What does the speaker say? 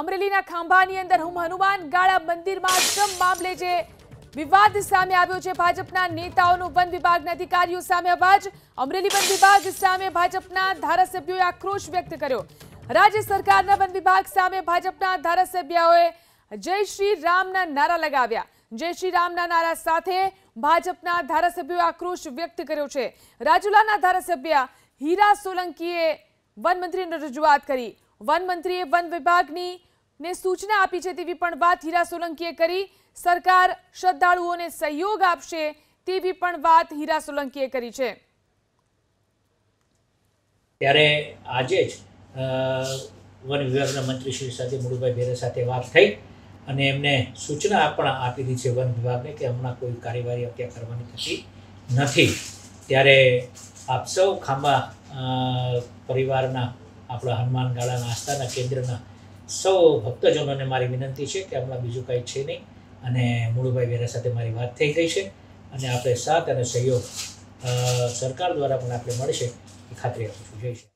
અમરેલીના ખાંભાની અંદર હું હનુમાન ગાળા મંદિરમાં આશ્રમ મામલે જે વિવાદ સામે આવ્યો છે ભાજપના નેતાઓનો વન વિભાગના અધિકારીઓ સામે અવાજ અમરેલી વન વિભાગ સામે ભાજપના ધારાસભ્યોએ આક્રોશ વ્યક્ત કર્યો રાજ્ય સરકારના વન વિભાગ સામે ભાજપના ધારાસભ્યોએ જય શ્રી રામના નારા લગાવ્યા જય શ્રી રામના નારા સાથે ભાજપના ધારાસભ્યોએ આક્રોશ વ્યક્ત કર્યો છે રાજુલાના ધારાસભ્ય હીરા સોલંકીએ વન રજૂઆત કરી વન મંત્રીએ વન વિભાગની ને સૂચના આપી છે તેવી પણ વાત હીરા સોલંકીએ કરી સરકાર શ્રદ્ધાળુઓને સહયોગ આપશે તેવી પણ વાત હીરા સોલંકીએ કરી છે ત્યારે આજે જ વન વિભાગના મંત્રી શ્રી સાથે મુળુભાઈ બેરે સાથે વાત થઈ અને એમને સૂચના પણ આપી દીધી છે વન વિભાગને કે હમણાં કોઈ કાર્યવાહી અત્યારે કરવાની થતી નથી ત્યારે આપ સૌ ખાંભા પરિવારના આપણા હનુમાન ગાળાના આસ્થાના કેન્દ્રના સૌ ભક્તજનોને મારી વિનંતી છે કે હમણાં બીજું કાંઈ છે નહીં અને મુળુભાઈ વેરા સાથે મારી વાત થઈ ગઈ છે અને આપણે સાથ અને સહયોગ સરકાર દ્વારા પણ આપણે મળશે એ ખાતરી આપું છું જય શ્રી